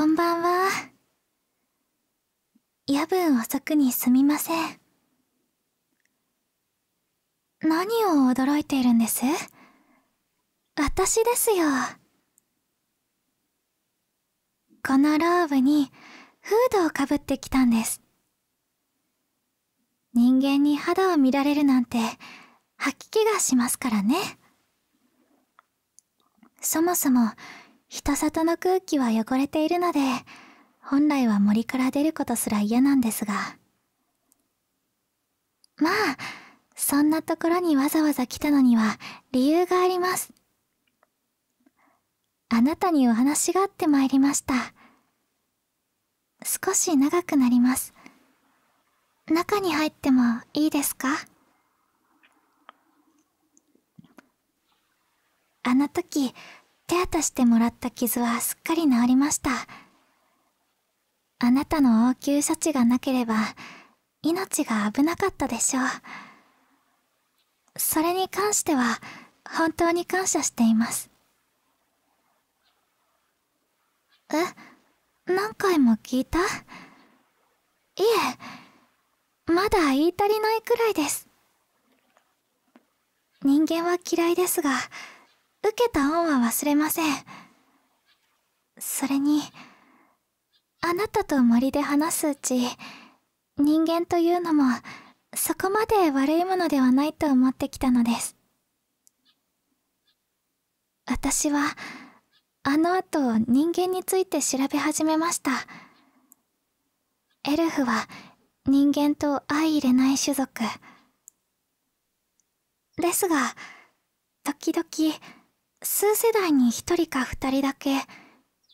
こんばんは。夜分遅くにすみません。何を驚いているんです私ですよ。このローブにフードをかぶってきたんです。人間に肌を見られるなんて吐き気がしますからね。そもそも人里の空気は汚れているので本来は森から出ることすら嫌なんですがまあそんなところにわざわざ来たのには理由がありますあなたにお話があって参りました少し長くなります中に入ってもいいですかあの時手当たしてもらった傷はすっかり治りましたあなたの応急処置がなければ命が危なかったでしょうそれに関しては本当に感謝していますえ何回も聞いたいえまだ言い足りないくらいです人間は嫌いですが受けた恩は忘れませんそれにあなたと森で話すうち人間というのもそこまで悪いものではないと思ってきたのです私はあの後人間について調べ始めましたエルフは人間と相入れない種族ですが時々数世代に一人か二人だけ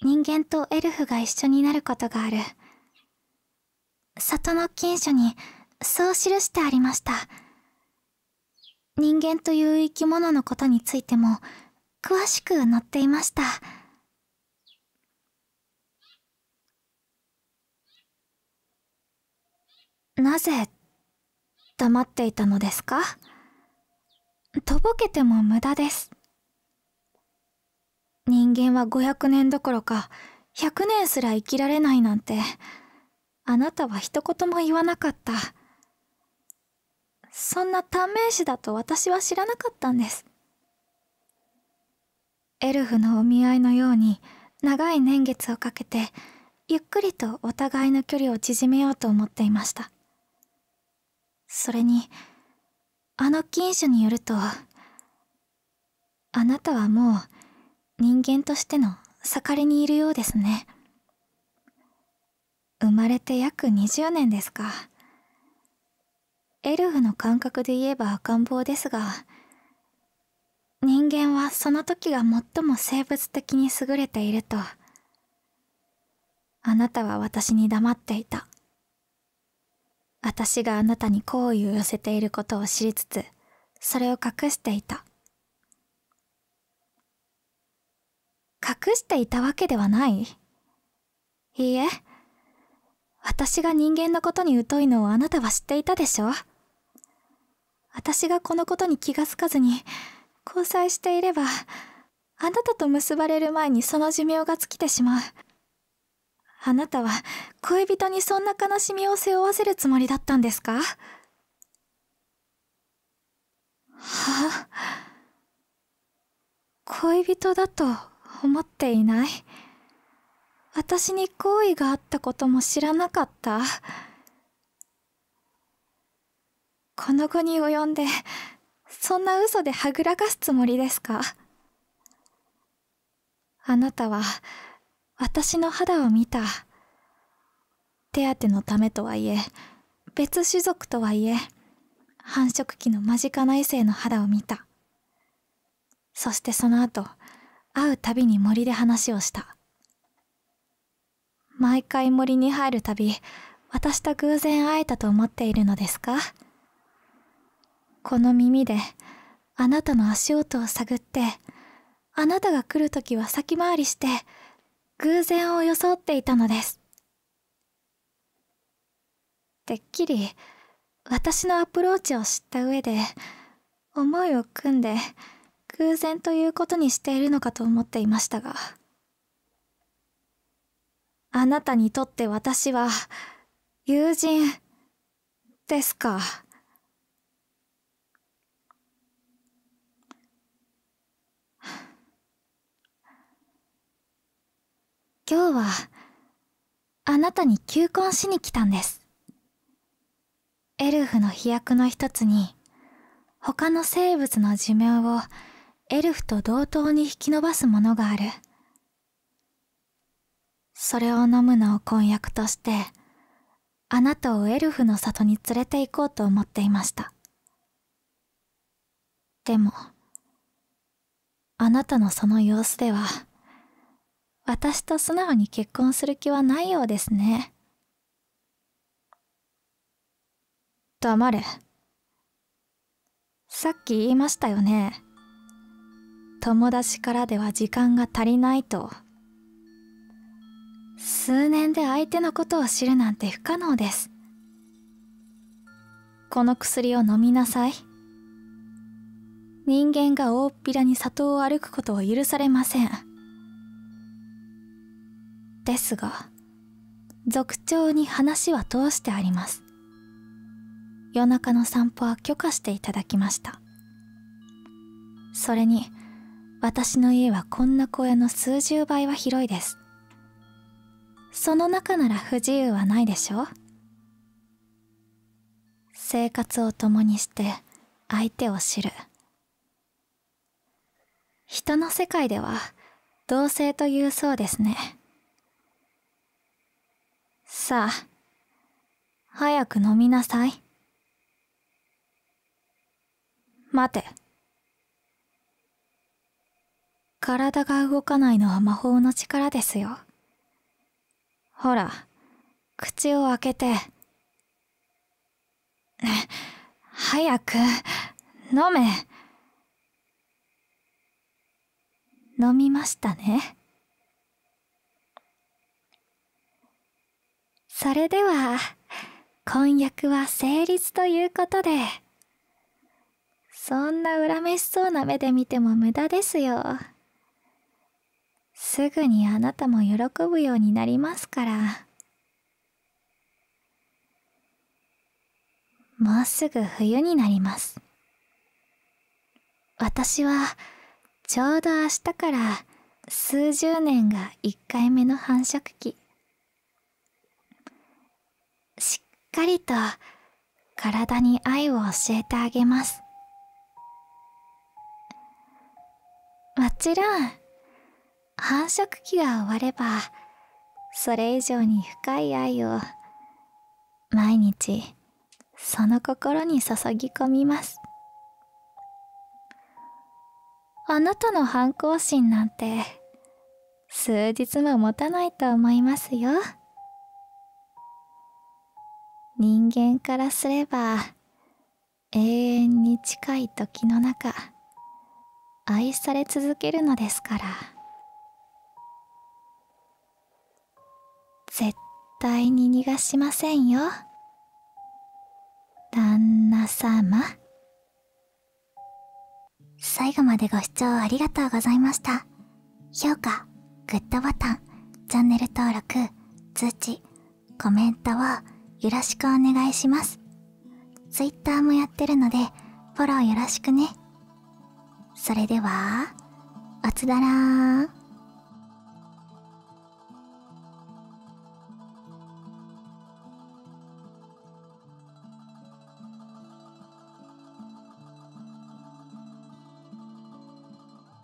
人間とエルフが一緒になることがある里の近所にそう記してありました人間という生き物のことについても詳しく載っていましたなぜ黙っていたのですかとぼけても無駄です人間は500年どころか100年すら生きられないなんてあなたは一言も言わなかったそんな短命詞だと私は知らなかったんですエルフのお見合いのように長い年月をかけてゆっくりとお互いの距離を縮めようと思っていましたそれにあの禁酒によるとあなたはもう人間としての盛りにいるようですね生まれて約20年ですかエルフの感覚で言えば赤ん坊ですが人間はその時が最も生物的に優れているとあなたは私に黙っていた私があなたに好意を寄せていることを知りつつそれを隠していた隠していたわけではないいいえ私が人間のことに疎いのをあなたは知っていたでしょ私がこのことに気がつかずに交際していればあなたと結ばれる前にその寿命が尽きてしまうあなたは恋人にそんな悲しみを背負わせるつもりだったんですかはあ恋人だと思っていない私に好意があったことも知らなかったこの後に及んでそんな嘘ではぐらかすつもりですかあなたは私の肌を見た手当のためとはいえ別種族とはいえ繁殖期の間近な異性の肌を見たそしてその後会うたびに森で話をした毎回森に入るたび私と偶然会えたと思っているのですかこの耳であなたの足音を探ってあなたが来るときは先回りして偶然を装っていたのですてっきり私のアプローチを知った上で思いを組んで偶然ということにしているのかと思っていましたがあなたにとって私は友人ですか今日はあなたに求婚しに来たんですエルフの飛躍の一つに他の生物の寿命をエルフと同等に引き伸ばすものがあるそれを飲むのを婚約としてあなたをエルフの里に連れて行こうと思っていましたでもあなたのその様子では私と素直に結婚する気はないようですね黙れさっき言いましたよね友達からでは時間が足りないと数年で相手のことを知るなんて不可能ですこの薬を飲みなさい人間が大っぴらに里を歩くことは許されませんですが族長に話は通してあります夜中の散歩は許可していただきましたそれに私の家はこんな小屋の数十倍は広いですその中なら不自由はないでしょう生活を共にして相手を知る人の世界では同性というそうですねさあ早く飲みなさい待て体が動かないのは魔法の力ですよほら口を開けて 早く飲め飲みましたねそれでは婚約は成立ということでそんな恨めしそうな目で見ても無駄ですよ。すぐにあなたも喜ぶようになりますからもうすぐ冬になります私はちょうど明日から数十年が1回目の繁殖期しっかりと体に愛を教えてあげますもちろん繁殖期が終わればそれ以上に深い愛を毎日その心に注ぎ込みますあなたの反抗心なんて数日も持たないと思いますよ人間からすれば永遠に近い時の中愛され続けるのですから。絶対に逃がしませんよ旦那様最後までご視聴ありがとうございました評価グッドボタンチャンネル登録通知コメントをよろしくお願いします Twitter もやってるのでフォローよろしくねそれではおつだらーん